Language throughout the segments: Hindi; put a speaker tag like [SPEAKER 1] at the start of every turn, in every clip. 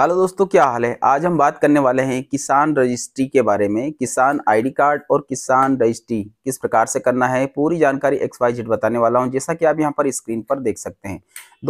[SPEAKER 1] हेलो दोस्तों क्या हाल है आज हम बात करने वाले हैं किसान रजिस्ट्री के बारे में किसान आईडी कार्ड और किसान रजिस्ट्री किस प्रकार से करना है पूरी जानकारी एक्स वाई जेड बताने वाला हूं जैसा कि आप यहां पर स्क्रीन पर देख सकते हैं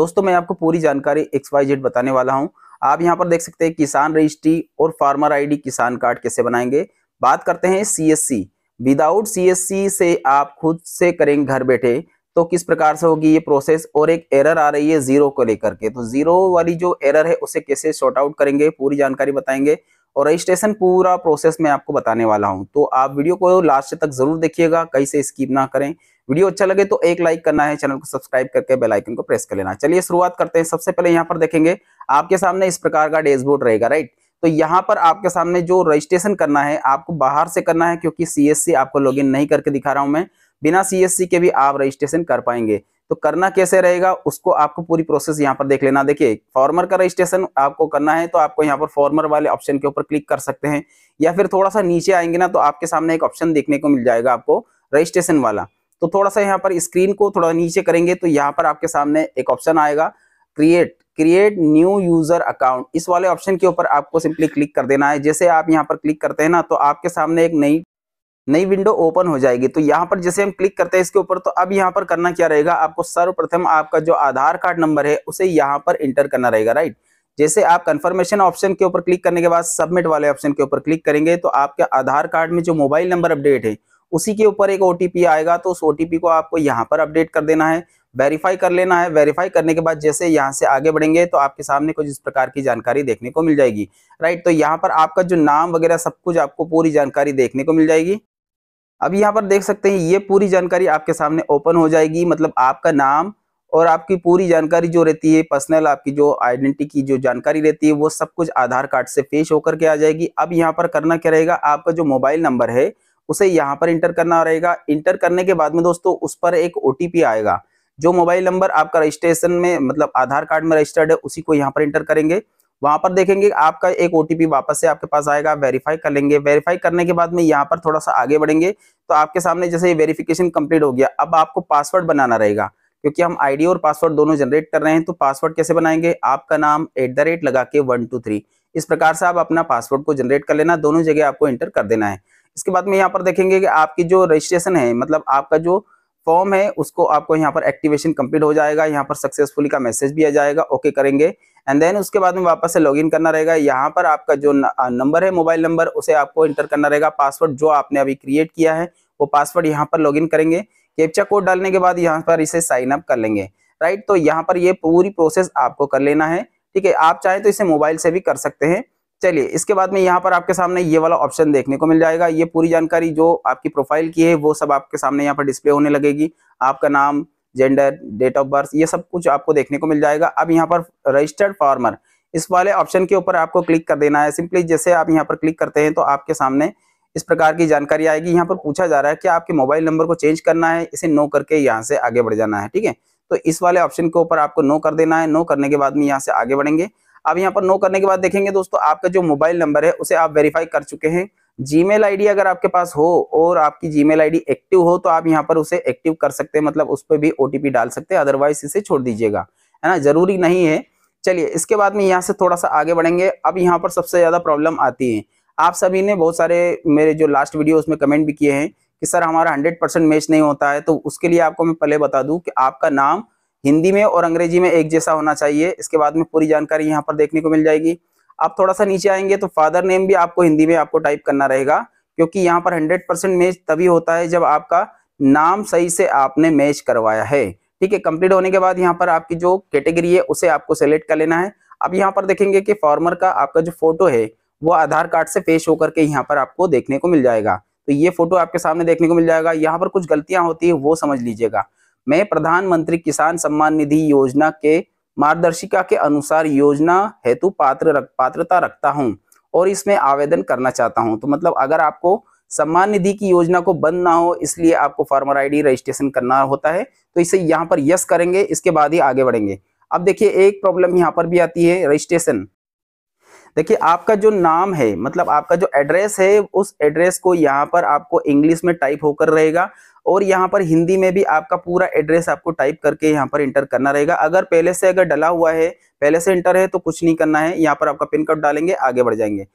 [SPEAKER 1] दोस्तों मैं आपको पूरी जानकारी एक्स वाई जेड बताने वाला हूं आप यहां पर देख सकते हैं किसान रजिस्ट्री और फार्मर आई किसान कार्ड कैसे बनाएंगे बात करते हैं सी विदाउट सी से आप खुद से करेंगे घर बैठे तो किस प्रकार से होगी ये प्रोसेस और एक एरर आ रही है जीरो को लेकर के तो जीरो वाली जो एरर है उसे कैसे शॉर्ट आउट करेंगे पूरी जानकारी बताएंगे और रजिस्ट्रेशन पूरा प्रोसेस मैं आपको बताने वाला हूँ तो आप वीडियो को लास्ट तक जरूर देखिएगा कहीं से स्कीप ना करें वीडियो अच्छा लगे तो एक लाइक करना है चैनल को सब्सक्राइब करके बेल आइकन को प्रेस कर लेना चलिए शुरुआत करते हैं सबसे पहले यहाँ पर देखेंगे आपके सामने इस प्रकार का डैशबोर्ड रहेगा राइट तो यहाँ पर आपके सामने जो रजिस्ट्रेशन करना है आपको बाहर से करना है क्योंकि सी आपको इन नहीं करके दिखा रहा हूं मैं बिना सीएससी के भी आप रजिस्ट्रेशन कर पाएंगे तो करना कैसे रहेगा उसको आपको पूरी प्रोसेस यहाँ पर देख लेना देखिए फॉर्मर का रजिस्ट्रेशन आपको करना है तो आपको यहाँ पर फॉर्मर वाले ऑप्शन के ऊपर क्लिक कर सकते हैं या फिर थोड़ा सा नीचे आएंगे ना तो आपके सामने एक ऑप्शन देखने को मिल जाएगा आपको रजिस्ट्रेशन वाला तो थोड़ा सा यहाँ पर स्क्रीन को थोड़ा नीचे करेंगे तो यहाँ पर आपके सामने एक ऑप्शन आएगा create create new user account इस वाले ऑप्शन के ऊपर आपको सिंपली क्लिक कर देना है जैसे आप यहाँ पर क्लिक करते हैं ना तो आपके सामने एक नई नई विंडो ओपन हो जाएगी तो यहाँ पर जैसे हम क्लिक करते हैं इसके ऊपर तो अब यहाँ पर करना क्या रहेगा आपको सर्वप्रथम आपका जो आधार कार्ड नंबर है उसे यहाँ पर इंटर करना रहेगा राइट जैसे आप कंफर्मेशन ऑप्शन के ऊपर क्लिक करने के बाद सबमिट वाले ऑप्शन के ऊपर क्लिक करेंगे तो आपके आधार कार्ड में जो मोबाइल नंबर अपडेट है उसी के ऊपर एक ओ आएगा तो उस ओ को आपको यहाँ पर अपडेट कर देना है वेरीफाई कर लेना है वेरीफाई करने के बाद जैसे यहाँ से आगे बढ़ेंगे तो आपके सामने कुछ इस प्रकार की जानकारी देखने को मिल जाएगी राइट तो यहाँ पर आपका जो नाम वगैरह सब कुछ आपको पूरी जानकारी देखने को मिल जाएगी अब यहाँ पर देख सकते हैं ये पूरी जानकारी आपके सामने ओपन हो जाएगी मतलब आपका नाम और आपकी पूरी जानकारी जो रहती है पर्सनल आपकी जो आइडेंटिटी की जो जानकारी रहती है वो सब कुछ आधार कार्ड से पेश होकर के आ जाएगी अब यहाँ पर करना क्या रहेगा आपका जो मोबाइल नंबर है उसे यहाँ पर इंटर करना रहेगा इंटर करने के बाद में दोस्तों उस पर एक ओ आएगा जो मोबाइल नंबर आपका रजिस्ट्रेशन में मतलब आधार कार्ड में रजिस्टर्ड है उसी को यहाँ पर इंटर करेंगे वहां पर देखेंगे आपका एक ओटीपी वापस से आपके पास आएगा वेरीफाई कर लेंगे वेरीफाई करने के बाद में यहाँ पर थोड़ा सा आगे बढ़ेंगे तो आपके सामने जैसे वेरिफिकेशन कंप्लीट हो गया अब आपको पासवर्ड बनाना रहेगा क्योंकि हम आईडी और पासवर्ड दोनों जनरेट कर रहे हैं तो पासवर्ड कैसे बनाएंगे आपका नाम एट द रेट लगा के वन टू थ्री इस प्रकार से आप अपना पासवर्ड को जनरेट कर लेना दोनों जगह आपको एंटर कर देना है इसके बाद में यहाँ पर देखेंगे कि आपकी जो रजिस्ट्रेशन है मतलब आपका जो फॉर्म है उसको आपको यहाँ पर एक्टिवेशन कंप्लीट हो जाएगा यहाँ पर सक्सेसफुली का मैसेज भी आ जाएगा ओके करेंगे एंड देन उसके बाद में वापस से लॉगिन करना रहेगा यहाँ पर आपका जो नंबर है मोबाइल नंबर उसे आपको इंटर करना रहेगा पासवर्ड जो आपने अभी क्रिएट किया है वो पासवर्ड यहाँ पर लॉगिन करेंगे कैप्चा कोड डालने के बाद यहाँ पर इसे साइन अप कर लेंगे राइट तो यहाँ पर ये पूरी प्रोसेस आपको कर लेना है ठीक है आप चाहें तो इसे मोबाइल से भी कर सकते हैं चलिए इसके बाद में यहाँ पर आपके सामने ये वाला ऑप्शन देखने को मिल जाएगा ये पूरी जानकारी जो आपकी प्रोफाइल की है वो सब आपके सामने यहाँ पर डिस्प्ले होने लगेगी आपका नाम जेंडर डेट ऑफ बर्थ ये सब कुछ आपको देखने को मिल जाएगा अब यहाँ पर रजिस्टर्ड फार्मर इस वाले ऑप्शन के ऊपर आपको क्लिक कर देना है सिंपली जैसे आप यहाँ पर क्लिक करते हैं तो आपके सामने इस प्रकार की जानकारी आएगी यहाँ पर पूछा जा रहा है कि आपके मोबाइल नंबर को चेंज करना है इसे नो करके यहाँ से आगे बढ़ जाना है ठीक है तो इस वाले ऑप्शन के ऊपर आपको नो कर देना है नो करने के बाद में यहाँ से आगे बढ़ेंगे आप यहाँ पर नो करने के बाद देखेंगे दोस्तों आपका जो मोबाइल नंबर है उसे आप वेरीफाई कर चुके हैं जीमेल आईडी अगर आपके पास हो और आपकी जीमेल आईडी एक्टिव हो तो आप यहाँ पर उसे एक्टिव कर सकते हैं मतलब उस पर भी ओटीपी डाल सकते हैं अदरवाइज इसे छोड़ दीजिएगा है ना जरूरी नहीं है चलिए इसके बाद में यहाँ से थोड़ा सा आगे बढ़ेंगे अब यहाँ पर सबसे ज़्यादा प्रॉब्लम आती है आप सभी ने बहुत सारे मेरे जो लास्ट वीडियो उसमें कमेंट भी किए हैं कि सर हमारा हंड्रेड परसेंट मैच नहीं होता है तो उसके लिए आपको मैं पहले बता दू कि आपका नाम हिंदी में और अंग्रेजी में एक जैसा होना चाहिए इसके बाद में पूरी जानकारी यहाँ पर देखने को मिल जाएगी आप थोड़ा सा नीचे आएंगे तो फादर नेम भी आपको हिंदी में आपको टाइप करना रहेगा क्योंकि यहाँ पर हंड्रेड परसेंट मैच तभी होता है जब आपका नाम सही से आपने मैच करवाया है ठीक है कंप्लीट होने के बाद यहाँ पर आपकी जो कैटेगरी है उसे आपको सेलेक्ट कर लेना है अब यहाँ पर देखेंगे कि फॉर्मर का आपका जो फोटो है वो आधार कार्ड से पेश होकर के यहाँ पर आपको देखने को मिल जाएगा तो ये फोटो आपके सामने देखने को मिल जाएगा यहाँ पर कुछ गलतियां होती है वो समझ लीजिएगा में प्रधानमंत्री किसान सम्मान निधि योजना के मार्गदर्शिका के अनुसार योजना हेतु पात्र रक, पात्रता रखता हूँ और इसमें आवेदन करना चाहता हूँ तो मतलब अगर आपको सम्मान निधि की योजना को बंद ना हो इसलिए आपको फार्मर आईडी रजिस्ट्रेशन करना होता है तो इसे यहाँ पर यस करेंगे इसके बाद ही आगे बढ़ेंगे अब देखिए एक प्रॉब्लम यहाँ पर भी आती है रजिस्ट्रेशन देखिए आपका जो नाम है मतलब आपका जो एड्रेस है उस एड्रेस को यहाँ पर आपको इंग्लिश में टाइप होकर रहेगा और यहाँ पर हिंदी में भी आपका पूरा एड्रेस आपको टाइप करके यहाँ पर इंटर करना रहेगा अगर पहले से अगर डला हुआ है पहले से इंटर है तो कुछ नहीं करना है यहाँ पर आपका पिन कोड डालेंगे आगे बढ़ जाएंगे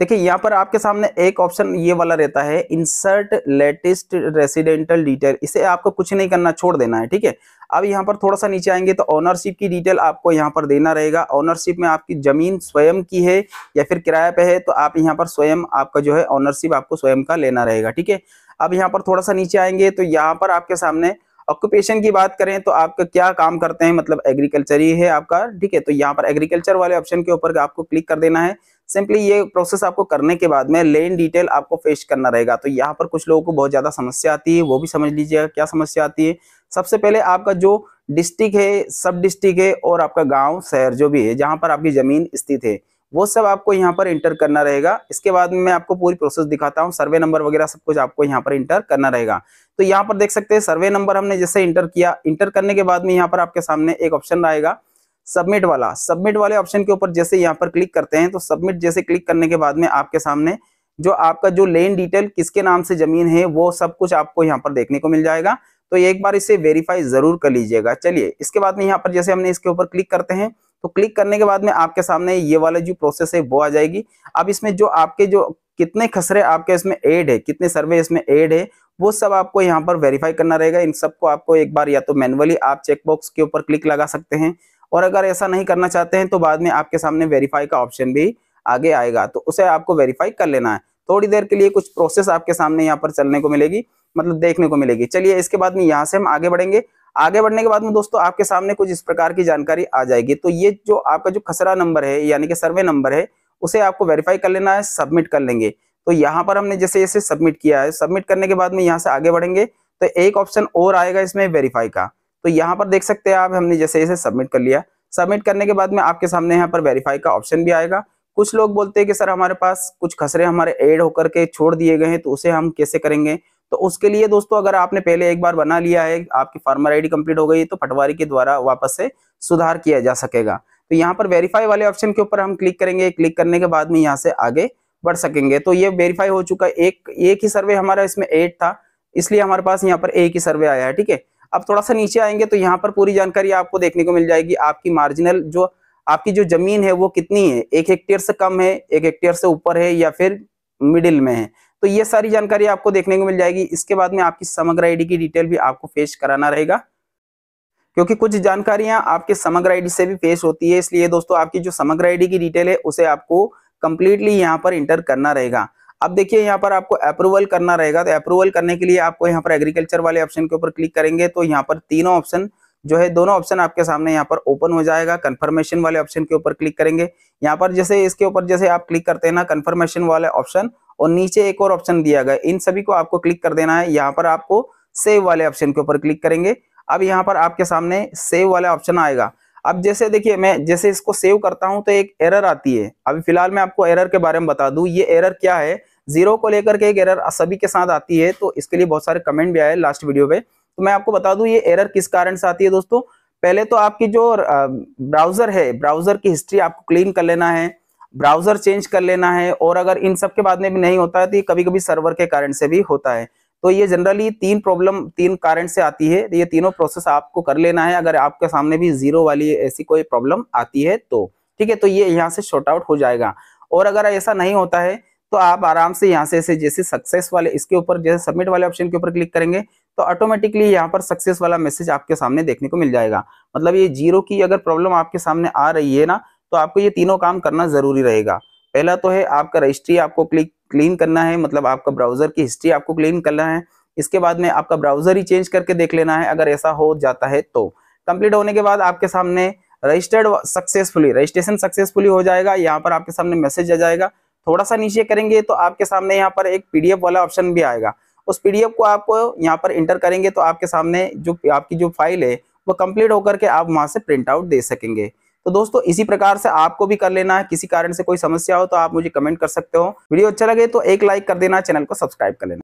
[SPEAKER 1] देखिए यहाँ पर आपके सामने एक ऑप्शन ये वाला रहता है इंसर्ट लेटेस्ट रेसिडेंटल डिटेल इसे आपको कुछ नहीं करना छोड़ देना है ठीक है अब यहाँ पर थोड़ा सा नीचे आएंगे तो ऑनरशिप की डिटेल आपको यहाँ पर देना रहेगा ऑनरशिप में आपकी जमीन स्वयं की है या फिर किराए पे है तो आप यहाँ पर स्वयं आपका जो है ऑनरशिप आपको स्वयं का लेना रहेगा ठीक है अब यहाँ पर थोड़ा सा नीचे आएंगे तो यहाँ पर आपके सामने ऑक्यूपेशन की बात करें तो आपका क्या काम करते हैं मतलब एग्रीकल्चर ही है आपका ठीक है तो यहाँ पर एग्रीकल्चर वाले ऑप्शन के ऊपर आपको क्लिक कर देना है सिंपली ये प्रोसेस आपको करने के बाद में लेन डिटेल आपको फेस करना रहेगा तो यहाँ पर कुछ लोगों को बहुत ज़्यादा समस्या आती है वो भी समझ लीजिएगा क्या समस्या आती है सबसे पहले आपका जो डिस्ट्रिक्ट है सब डिस्ट्रिक्ट है और आपका गाँव शहर जो भी है जहां पर आपकी ज़मीन स्थित है वो सब आपको यहाँ पर इंटर करना रहेगा इसके बाद में मैं आपको पूरी प्रोसेस दिखाता हूँ सर्वे नंबर वगैरह सब कुछ आपको यहाँ पर इंटर करना रहेगा तो यहाँ पर देख सकते हैं सर्वे नंबर हमने जैसे इंटर किया इंटर करने के बाद में यहाँ पर आपके सामने एक ऑप्शन आएगा सबमिट वाला सबमिट वाले ऑप्शन के ऊपर जैसे यहाँ पर क्लिक करते हैं तो सबमिट जैसे क्लिक करने के बाद में आपके सामने जो आपका जो लेन डिटेल किसके नाम से जमीन है वो सब कुछ आपको यहाँ पर देखने को मिल जाएगा तो एक बार इसे वेरीफाई जरूर कर लीजिएगा चलिए इसके बाद में यहाँ पर जैसे हमने इसके ऊपर क्लिक करते हैं तो क्लिक करने के बाद में आपके सामने ये वाले जो प्रोसेस है वो आ जाएगी अब इसमें जो आपके जो कितने खसरे आपके इसमें एड है कितने सर्वे इसमें एड है वो सब आपको यहाँ पर वेरीफाई करना रहेगा इन सबको आपको एक बार या तो मैनुअली आप चेकबॉक्स के ऊपर क्लिक लगा सकते हैं और अगर ऐसा नहीं करना चाहते हैं तो बाद में आपके सामने वेरीफाई का ऑप्शन भी आगे आएगा तो उसे आपको वेरीफाई कर लेना है थोड़ी देर के लिए कुछ प्रोसेस आपके सामने यहाँ पर चलने को मिलेगी मतलब देखने को मिलेगी चलिए इसके बाद में यहाँ से हम आगे बढ़ेंगे आगे बढ़ने के बाद में दोस्तों आपके सामने कुछ इस प्रकार की जानकारी आ जाएगी तो ये जो आपका जो खसरा नंबर है यानी कि सर्वे नंबर है उसे आपको वेरीफाई कर लेना है सबमिट कर लेंगे तो यहाँ पर हमने जैसे जैसे सबमिट किया है सबमिट करने के बाद में यहाँ से आगे बढ़ेंगे तो एक ऑप्शन और आएगा इसमें वेरीफाई का तो यहाँ पर देख सकते हैं आप हमने जैसे जैसे सबमिट कर लिया सबमिट करने के बाद में आपके सामने यहाँ पर वेरीफाई का ऑप्शन भी आएगा कुछ लोग बोलते हैं कि सर हमारे पास कुछ खसरे हमारे एड होकर के छोड़ दिए गए हैं तो उसे हम कैसे करेंगे तो उसके लिए दोस्तों अगर आपने पहले एक बार बना लिया है आपकी फार्मर आईडी कंप्लीट हो गई तो पटवारी के द्वारा वापस से सुधार किया जा सकेगा तो यहाँ पर वेरीफाई वाले ऑप्शन के ऊपर हम क्लिक करेंगे क्लिक करने के बाद में यहाँ से आगे बढ़ सकेंगे तो ये वेरीफाई हो चुका है एक एक ही सर्वे हमारा इसमें एट था इसलिए हमारे पास यहाँ पर एक ही सर्वे आया है ठीक है अब थोड़ा सा नीचे आएंगे तो यहाँ पर पूरी जानकारी आपको देखने को मिल जाएगी आपकी मार्जिनल जो आपकी जो जमीन है वो कितनी है एक हेक्टेयर से कम है एक हेक्टेयर से ऊपर है या फिर मिडिल में है तो ये सारी जानकारी आपको देखने को मिल जाएगी इसके बाद में आपकी समग्र आईडी की डिटेल भी आपको पेश कराना रहेगा क्योंकि कुछ जानकारियां आपके समग्र आईडी से भी पेश होती है इसलिए दोस्तों आपकी जो समग्र आईडी की डिटेल है उसे आपको कंप्लीटली यहाँ पर इंटर करना रहेगा अब देखिए यहाँ पर आपको अप्रूवल करना रहेगा तो अप्रूवल करने के लिए आपको यहाँ पर एग्रीकल्चर वाले ऑप्शन के ऊपर क्लिक करेंगे तो यहाँ पर तीनों ऑप्शन जो है दोनों ऑप्शन आपके सामने यहाँ पर ओपन हो जाएगा कंफर्मेशन वाले ऑप्शन के ऊपर क्लिक करेंगे यहाँ पर जैसे इसके ऊपर जैसे आप क्लिक करते हैं ना कंफर्मेशन वाले ऑप्शन और नीचे एक और ऑप्शन दिया गया इन सभी को आपको क्लिक कर देना है यहाँ पर आपको सेव वाले ऑप्शन के ऊपर क्लिक करेंगे अब यहाँ पर आपके सामने सेव वाला ऑप्शन आएगा अब जैसे देखिए मैं जैसे इसको सेव करता हूं तो एक एरर आती है अभी फिलहाल मैं आपको एरर के बारे में बता दूं ये एरर क्या है जीरो को लेकर के एक एरर सभी के साथ आती है तो इसके लिए बहुत सारे कमेंट भी आए लास्ट वीडियो पे तो मैं आपको बता दूं ये एरर किस कारण से आती है दोस्तों पहले तो आपकी जो ब्राउजर है ब्राउजर की हिस्ट्री आपको क्लीन कर लेना है ब्राउजर चेंज कर लेना है और अगर इन सब के बाद में भी नहीं होता है तो ये कभी कभी सर्वर के कारण से भी होता है तो ये जनरली तीन प्रॉब्लम तीन कारण से आती है ये तीनों प्रोसेस आपको कर लेना है अगर आपके सामने भी जीरो वाली ऐसी कोई प्रॉब्लम आती है तो ठीक है तो ये यहाँ से शॉर्ट आउट हो जाएगा और अगर ऐसा नहीं होता है तो आप आराम से यहाँ से, से जैसे सक्सेस वाले इसके ऊपर जैसे सबमिट वाले ऑप्शन के ऊपर क्लिक करेंगे तो ऑटोमेटिकली यहाँ पर सक्सेस वाला मैसेज आपके सामने देखने को मिल जाएगा मतलब ये जीरो की अगर प्रॉब्लम आपके सामने आ रही है ना तो आपको ये तीनों काम करना जरूरी रहेगा पहला तो है आपका रजिस्ट्री आपको क्लिक क्लीन करना है मतलब आपका ब्राउजर की हिस्ट्री आपको क्लीन करना है इसके बाद में आपका ब्राउजर ही चेंज करके देख लेना है अगर ऐसा हो जाता है तो कंप्लीट होने के बाद आपके सामने रजिस्टर्ड सक्सेसफुली रजिस्ट्रेशन सक्सेसफुली हो जाएगा यहाँ पर आपके सामने मैसेज आ जाएगा थोड़ा सा नीचे करेंगे तो आपके सामने यहाँ पर एक पीडीएफ वाला ऑप्शन भी आएगा उस पीडीएफ को आप यहाँ पर इंटर करेंगे तो आपके सामने जो आपकी जो फाइल है वो कंप्लीट होकर के आप वहाँ से प्रिंट आउट दे सकेंगे तो दोस्तों इसी प्रकार से आपको भी कर लेना है किसी कारण से कोई समस्या हो तो आप मुझे कमेंट कर सकते हो वीडियो अच्छा लगे तो एक लाइक कर देना चैनल को सब्सक्राइब कर लेना